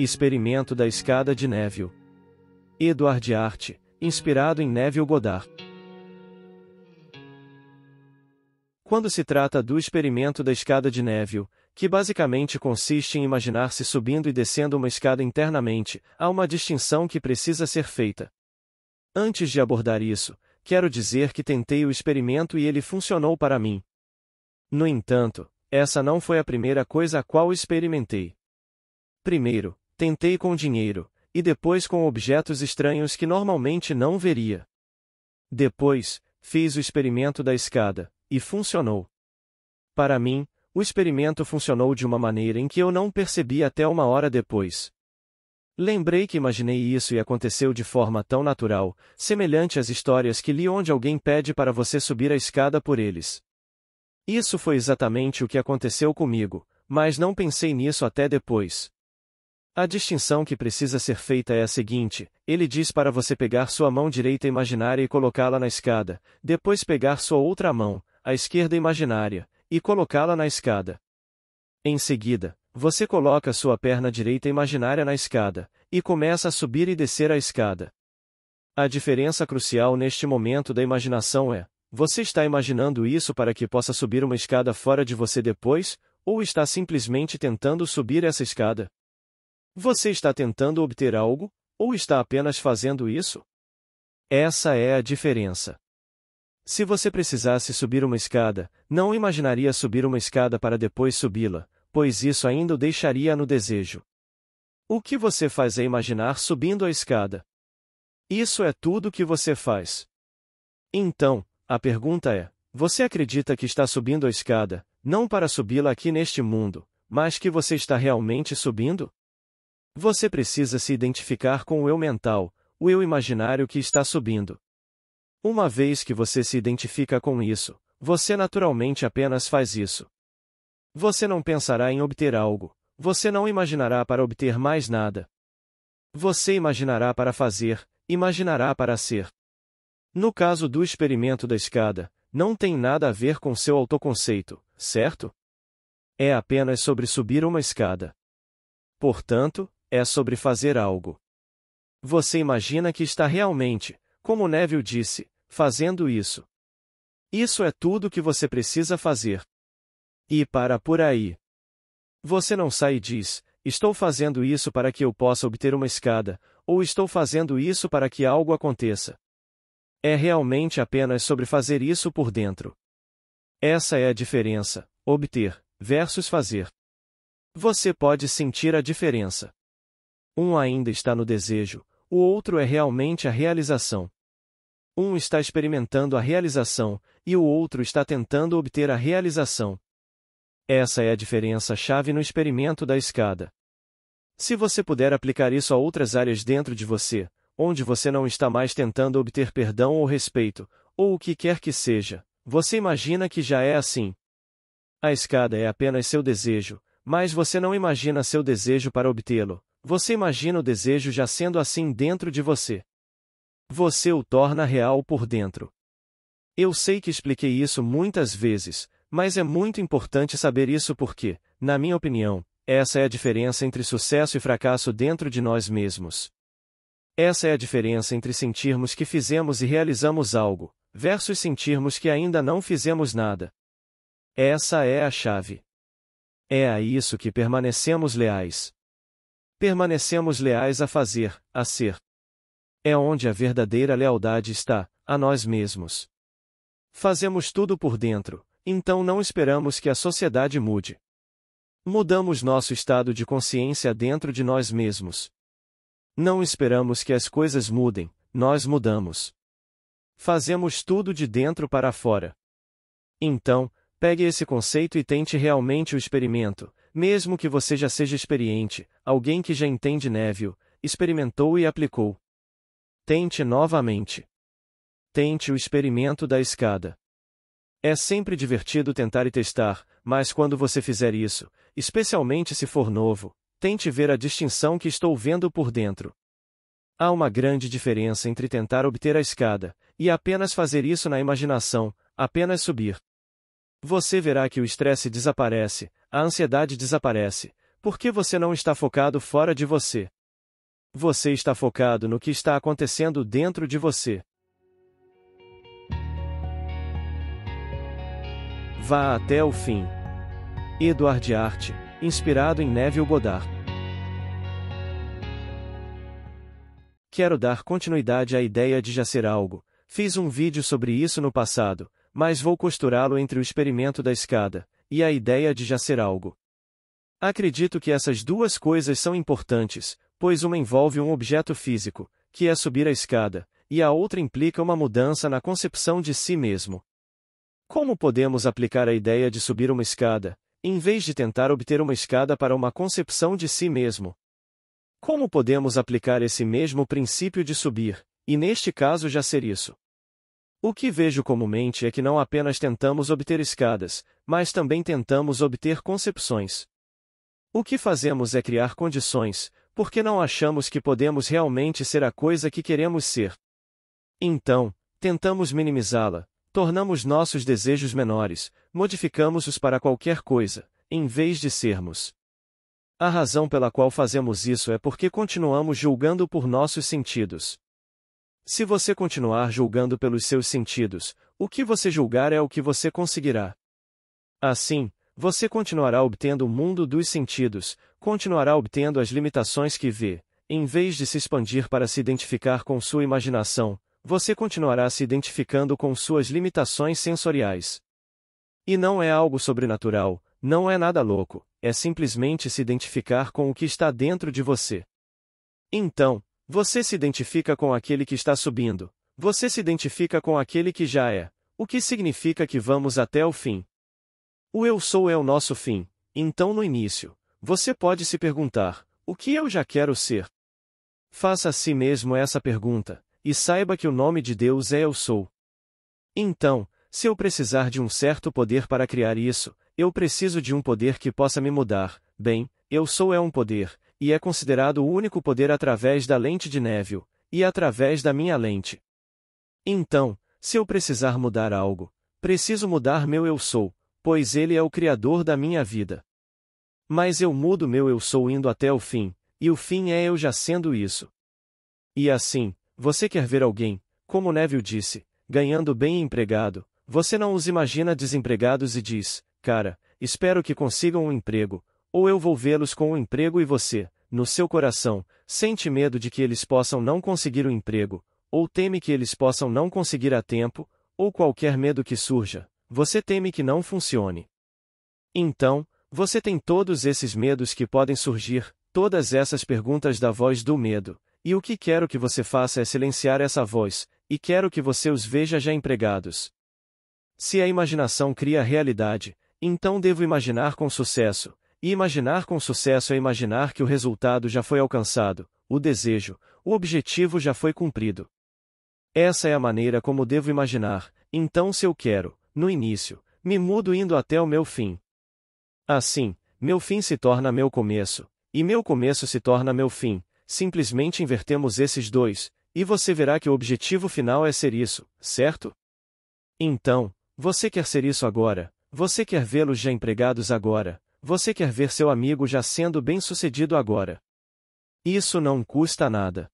Experimento da Escada de Neville. Edward Arte, inspirado em Neville Goddard. Quando se trata do experimento da escada de Neville, que basicamente consiste em imaginar-se subindo e descendo uma escada internamente, há uma distinção que precisa ser feita. Antes de abordar isso, quero dizer que tentei o experimento e ele funcionou para mim. No entanto, essa não foi a primeira coisa a qual experimentei. Primeiro, tentei com dinheiro, e depois com objetos estranhos que normalmente não veria. Depois, fiz o experimento da escada, e funcionou. Para mim, o experimento funcionou de uma maneira em que eu não percebi até uma hora depois. Lembrei que imaginei isso e aconteceu de forma tão natural, semelhante às histórias que li onde alguém pede para você subir a escada por eles. Isso foi exatamente o que aconteceu comigo, mas não pensei nisso até depois. A distinção que precisa ser feita é a seguinte: ele diz para você pegar sua mão direita imaginária e colocá-la na escada, depois pegar sua outra mão, a esquerda imaginária, e colocá-la na escada. Em seguida, você coloca sua perna direita imaginária na escada, e começa a subir e descer a escada. A diferença crucial neste momento da imaginação é: você está imaginando isso para que possa subir uma escada fora de você depois, ou está simplesmente tentando subir essa escada? Você está tentando obter algo, ou está apenas fazendo isso? Essa é a diferença. Se você precisasse subir uma escada, não imaginaria subir uma escada para depois subi-la, pois isso ainda o deixaria no desejo. O que você faz é imaginar subindo a escada. Isso é tudo o que você faz. Então, a pergunta é: você acredita que está subindo a escada, não para subi-la aqui neste mundo, mas que você está realmente subindo? Você precisa se identificar com o eu mental, o eu imaginário que está subindo. Uma vez que você se identifica com isso, você naturalmente apenas faz isso. Você não pensará em obter algo, você não imaginará para obter mais nada. Você imaginará para fazer, imaginará para ser. No caso do experimento da escada, não tem nada a ver com seu autoconceito, certo? É apenas sobre subir uma escada. Portanto, é sobre fazer algo. Você imagina que está realmente, como Neville disse, fazendo isso. Isso é tudo que você precisa fazer. E para por aí. Você não sai e diz: Estou fazendo isso para que eu possa obter uma escada, ou estou fazendo isso para que algo aconteça. É realmente apenas sobre fazer isso por dentro. Essa é a diferença, obter, versus fazer. Você pode sentir a diferença. Um ainda está no desejo, o outro é realmente a realização. Um está experimentando a realização, e o outro está tentando obter a realização. Essa é a diferença-chave no experimento da escada. Se você puder aplicar isso a outras áreas dentro de você, onde você não está mais tentando obter perdão ou respeito, ou o que quer que seja, você imagina que já é assim. A escada é apenas seu desejo, mas você não imagina seu desejo para obtê-lo, você imagina o desejo já sendo assim dentro de você. Você o torna real por dentro. Eu sei que expliquei isso muitas vezes, mas é muito importante saber isso porque, na minha opinião, essa é a diferença entre sucesso e fracasso dentro de nós mesmos. Essa é a diferença entre sentirmos que fizemos e realizamos algo, versus sentirmos que ainda não fizemos nada. Essa é a chave. É a isso que permanecemos leais permanecemos leais a fazer, a ser. É onde a verdadeira lealdade está, a nós mesmos. Fazemos tudo por dentro, então não esperamos que a sociedade mude. Mudamos nosso estado de consciência dentro de nós mesmos. Não esperamos que as coisas mudem, nós mudamos. Fazemos tudo de dentro para fora. Então, pegue esse conceito e tente realmente o experimento, mesmo que você já seja experiente, alguém que já entende Neville, experimentou e aplicou. Tente novamente. Tente o experimento da escada. É sempre divertido tentar e testar, mas quando você fizer isso, especialmente se for novo, tente ver a distinção que estou vendo por dentro. Há uma grande diferença entre tentar obter a escada e apenas fazer isso na imaginação, apenas subir. Você verá que o estresse desaparece, a ansiedade desaparece, porque você não está focado fora de você. Você está focado no que está acontecendo dentro de você. Vá até o fim. Eduard Arte, inspirado em Neville Goddard. Quero dar continuidade à ideia de já ser algo. Fiz um vídeo sobre isso no passado, mas vou costurá-lo entre o experimento da escada, e a ideia de já ser algo. Acredito que essas duas coisas são importantes, pois uma envolve um objeto físico, que é subir a escada, e a outra implica uma mudança na concepção de si mesmo. Como podemos aplicar a ideia de subir uma escada, em vez de tentar obter uma escada para uma concepção de si mesmo? Como podemos aplicar esse mesmo princípio de subir, e neste caso já ser isso? O que vejo comumente é que não apenas tentamos obter escadas, mas também tentamos obter concepções. O que fazemos é criar condições, porque não achamos que podemos realmente ser a coisa que queremos ser. Então, tentamos minimizá-la, tornamos nossos desejos menores, modificamos-os para qualquer coisa, em vez de sermos. A razão pela qual fazemos isso é porque continuamos julgando por nossos sentidos. Se você continuar julgando pelos seus sentidos, o que você julgar é o que você conseguirá. Assim, você continuará obtendo o mundo dos sentidos, continuará obtendo as limitações que vê, em vez de se expandir para se identificar com sua imaginação, você continuará se identificando com suas limitações sensoriais. E não é algo sobrenatural, não é nada louco, é simplesmente se identificar com o que está dentro de você. Então, você se identifica com aquele que está subindo. Você se identifica com aquele que já é. O que significa que vamos até o fim. O eu sou é o nosso fim. Então, no início, você pode se perguntar: o que eu já quero ser? Faça a si mesmo essa pergunta, e saiba que o nome de Deus é Eu Sou. Então, se eu precisar de um certo poder para criar isso, eu preciso de um poder que possa me mudar. Bem, Eu Sou é um poder, e é considerado o único poder através da lente de Neville, e através da minha lente. Então, se eu precisar mudar algo, preciso mudar meu eu sou, pois ele é o criador da minha vida. Mas eu mudo meu eu sou indo até o fim, e o fim é eu já sendo isso. E assim, você quer ver alguém, como Neville disse, ganhando bem empregado, você não os imagina desempregados e diz, cara, espero que consigam um emprego, ou eu vou vê-los com o emprego e você, no seu coração, sente medo de que eles possam não conseguir o emprego, ou teme que eles possam não conseguir a tempo, ou qualquer medo que surja, você teme que não funcione. Então, você tem todos esses medos que podem surgir, todas essas perguntas da voz do medo, e o que quero que você faça é silenciar essa voz, e quero que você os veja já empregados. Se a imaginação cria a realidade, então devo imaginar com sucesso, e imaginar com sucesso é imaginar que o resultado já foi alcançado, o desejo, o objetivo já foi cumprido. Essa é a maneira como devo imaginar, então se eu quero, no início, me mudo indo até o meu fim. Assim, meu fim se torna meu começo, e meu começo se torna meu fim, simplesmente invertemos esses dois, e você verá que o objetivo final é ser isso, certo? Então, você quer ser isso agora, você quer vê-los já empregados agora, você quer ver seu amigo já sendo bem-sucedido agora. Isso não custa nada.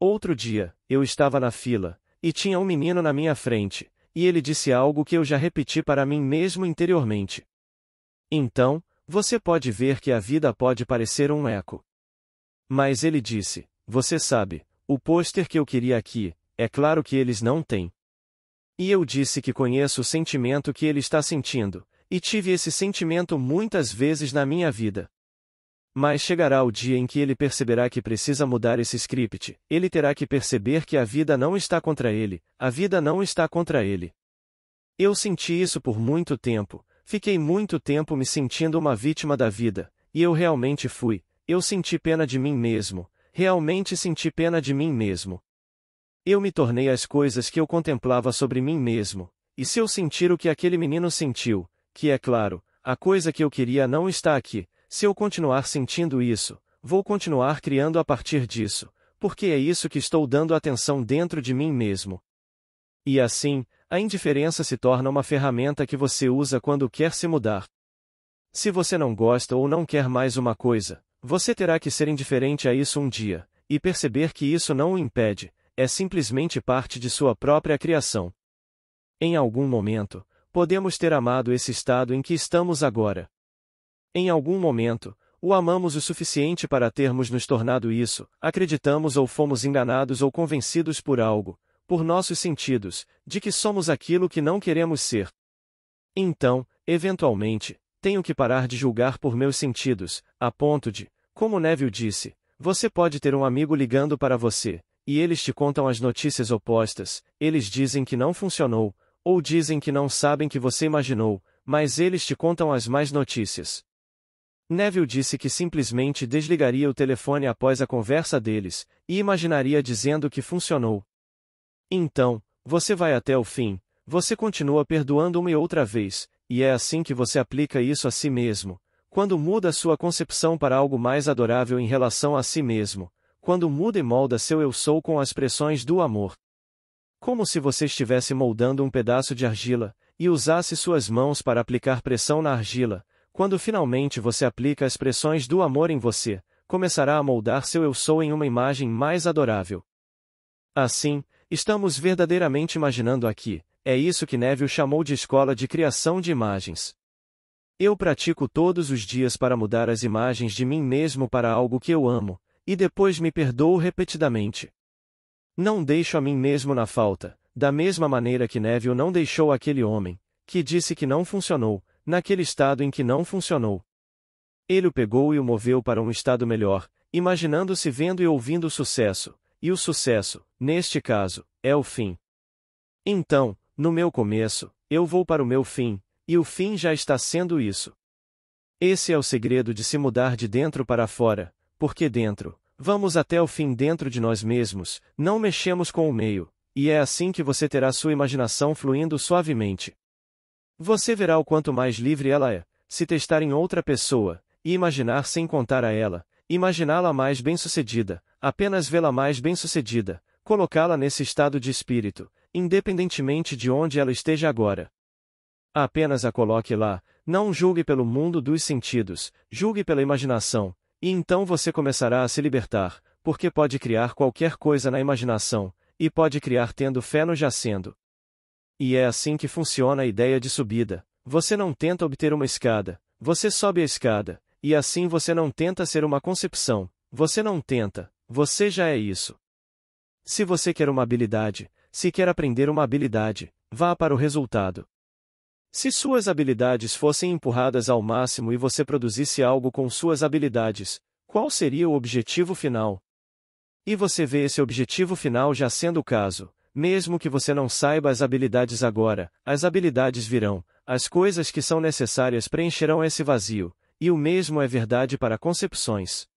Outro dia, eu estava na fila, e tinha um menino na minha frente, e ele disse algo que eu já repeti para mim mesmo interiormente. Então, você pode ver que a vida pode parecer um eco. Mas ele disse: Você sabe, o pôster que eu queria aqui, é claro que eles não têm. E eu disse que conheço o sentimento que ele está sentindo, e tive esse sentimento muitas vezes na minha vida. Mas chegará o dia em que ele perceberá que precisa mudar esse script, ele terá que perceber que a vida não está contra ele, a vida não está contra ele. Eu senti isso por muito tempo, fiquei muito tempo me sentindo uma vítima da vida, e eu realmente fui, eu senti pena de mim mesmo, realmente senti pena de mim mesmo. Eu me tornei as coisas que eu contemplava sobre mim mesmo, e se eu sentir o que aquele menino sentiu, que é claro, a coisa que eu queria não está aqui, se eu continuar sentindo isso, vou continuar criando a partir disso, porque é isso que estou dando atenção dentro de mim mesmo. E assim, a indiferença se torna uma ferramenta que você usa quando quer se mudar. Se você não gosta ou não quer mais uma coisa, você terá que ser indiferente a isso um dia, e perceber que isso não o impede, é simplesmente parte de sua própria criação. Em algum momento, podemos ter amado esse estado em que estamos agora. Em algum momento, o amamos o suficiente para termos nos tornado isso, acreditamos ou fomos enganados ou convencidos por algo, por nossos sentidos, de que somos aquilo que não queremos ser. Então, eventualmente, tenho que parar de julgar por meus sentidos, a ponto de, como Neville disse, você pode ter um amigo ligando para você, e eles te contam as notícias opostas, eles dizem que não funcionou, ou dizem que não sabem que você imaginou, mas eles te contam as mais notícias. Neville disse que simplesmente desligaria o telefone após a conversa deles, e imaginaria dizendo que funcionou. Então, você vai até o fim, você continua perdoando uma e outra vez, e é assim que você aplica isso a si mesmo. Quando muda sua concepção para algo mais adorável em relação a si mesmo, quando muda e molda seu eu sou com as pressões do amor, como se você estivesse moldando um pedaço de argila, e usasse suas mãos para aplicar pressão na argila, quando finalmente você aplica as pressões do amor em você, começará a moldar seu eu sou em uma imagem mais adorável. Assim, estamos verdadeiramente imaginando aqui, é isso que Neville chamou de escola de criação de imagens. Eu pratico todos os dias para mudar as imagens de mim mesmo para algo que eu amo, e depois me perdoo repetidamente. Não deixo a mim mesmo na falta, da mesma maneira que Neville não deixou aquele homem, que disse que não funcionou, naquele estado em que não funcionou. Ele o pegou e o moveu para um estado melhor, imaginando-se vendo e ouvindo o sucesso, e o sucesso, neste caso, é o fim. Então, no meu começo, eu vou para o meu fim, e o fim já está sendo isso. Esse é o segredo de se mudar de dentro para fora, porque dentro, Vamos até o fim dentro de nós mesmos, não mexemos com o meio, e é assim que você terá sua imaginação fluindo suavemente. Você verá o quanto mais livre ela é, se testar em outra pessoa, e imaginar sem contar a ela, imaginá-la mais bem-sucedida, apenas vê-la mais bem-sucedida, colocá-la nesse estado de espírito, independentemente de onde ela esteja agora. Apenas a coloque lá, não julgue pelo mundo dos sentidos, julgue pela imaginação, e então você começará a se libertar, porque pode criar qualquer coisa na imaginação, e pode criar tendo fé no já sendo. E é assim que funciona a ideia de subida. Você não tenta obter uma escada, você sobe a escada, e assim você não tenta ser uma concepção, você não tenta, você já é isso. Se você quer uma habilidade, se quer aprender uma habilidade, vá para o resultado. Se suas habilidades fossem empurradas ao máximo e você produzisse algo com suas habilidades, qual seria o objetivo final? E você vê esse objetivo final já sendo o caso, mesmo que você não saiba as habilidades agora, as habilidades virão, as coisas que são necessárias preencherão esse vazio, e o mesmo é verdade para concepções.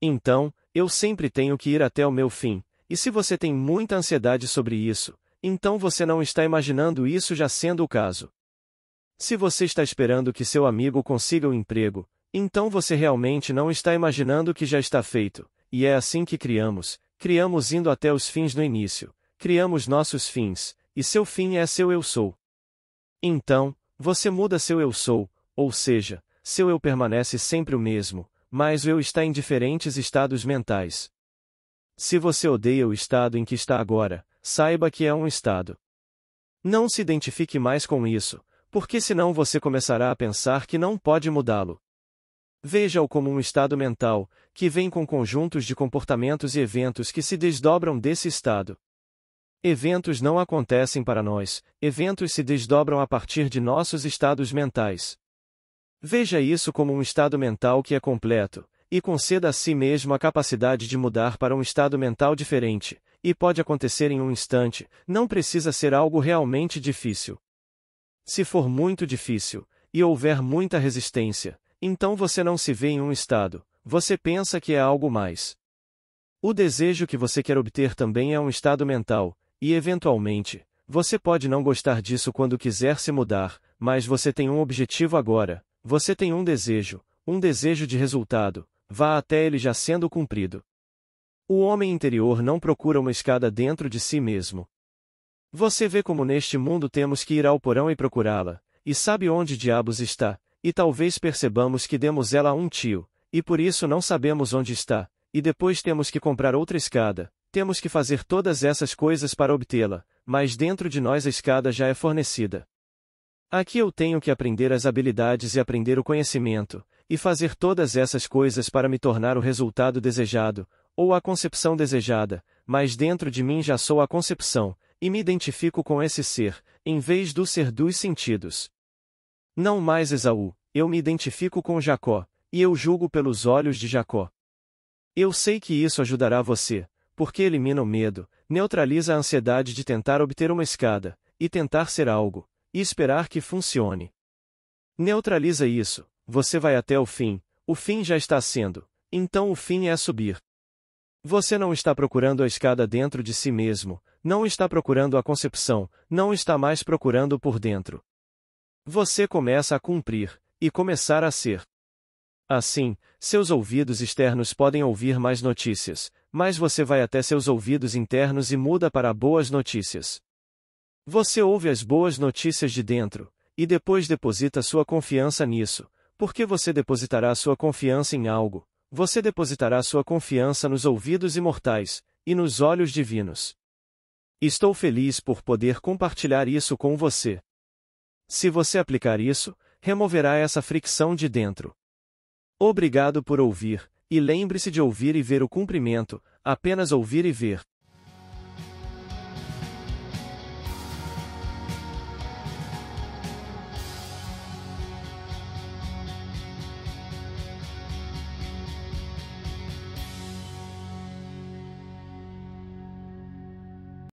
Então, eu sempre tenho que ir até o meu fim, e se você tem muita ansiedade sobre isso, então você não está imaginando isso já sendo o caso. Se você está esperando que seu amigo consiga o um emprego, então você realmente não está imaginando que já está feito, e é assim que criamos, criamos indo até os fins no início, criamos nossos fins, e seu fim é seu eu sou. Então, você muda seu eu sou, ou seja, seu eu permanece sempre o mesmo, mas o eu está em diferentes estados mentais. Se você odeia o estado em que está agora, saiba que é um estado. Não se identifique mais com isso, porque senão você começará a pensar que não pode mudá-lo. Veja-o como um estado mental, que vem com conjuntos de comportamentos e eventos que se desdobram desse estado. Eventos não acontecem para nós, eventos se desdobram a partir de nossos estados mentais. Veja isso como um estado mental que é completo, e conceda a si mesmo a capacidade de mudar para um estado mental diferente, e pode acontecer em um instante, não precisa ser algo realmente difícil. Se for muito difícil, e houver muita resistência, então você não se vê em um estado, você pensa que é algo mais. O desejo que você quer obter também é um estado mental, e eventualmente, você pode não gostar disso quando quiser se mudar, mas você tem um objetivo agora, você tem um desejo, um desejo de resultado, vá até ele já sendo cumprido. O homem interior não procura uma escada dentro de si mesmo. Você vê como neste mundo temos que ir ao porão e procurá-la, e sabe onde diabos está, e talvez percebamos que demos ela a um tio, e por isso não sabemos onde está, e depois temos que comprar outra escada, temos que fazer todas essas coisas para obtê-la, mas dentro de nós a escada já é fornecida. Aqui eu tenho que aprender as habilidades e aprender o conhecimento, e fazer todas essas coisas para me tornar o resultado desejado, ou a concepção desejada, mas dentro de mim já sou a concepção, e me identifico com esse ser, em vez do ser dos sentidos. Não mais Esaú, eu me identifico com Jacó, e eu julgo pelos olhos de Jacó. Eu sei que isso ajudará você, porque elimina o medo, neutraliza a ansiedade de tentar obter uma escada, e tentar ser algo, e esperar que funcione. Neutraliza isso, você vai até o fim, o fim já está sendo, então o fim é subir. Você não está procurando a escada dentro de si mesmo, não está procurando a concepção, não está mais procurando por dentro. Você começa a cumprir, e começar a ser. Assim, seus ouvidos externos podem ouvir mais notícias, mas você vai até seus ouvidos internos e muda para boas notícias. Você ouve as boas notícias de dentro, e depois deposita sua confiança nisso, porque você depositará sua confiança em algo, você depositará sua confiança nos ouvidos imortais e nos olhos divinos. Estou feliz por poder compartilhar isso com você. Se você aplicar isso, removerá essa fricção de dentro. Obrigado por ouvir, e lembre-se de ouvir e ver o cumprimento, apenas ouvir e ver.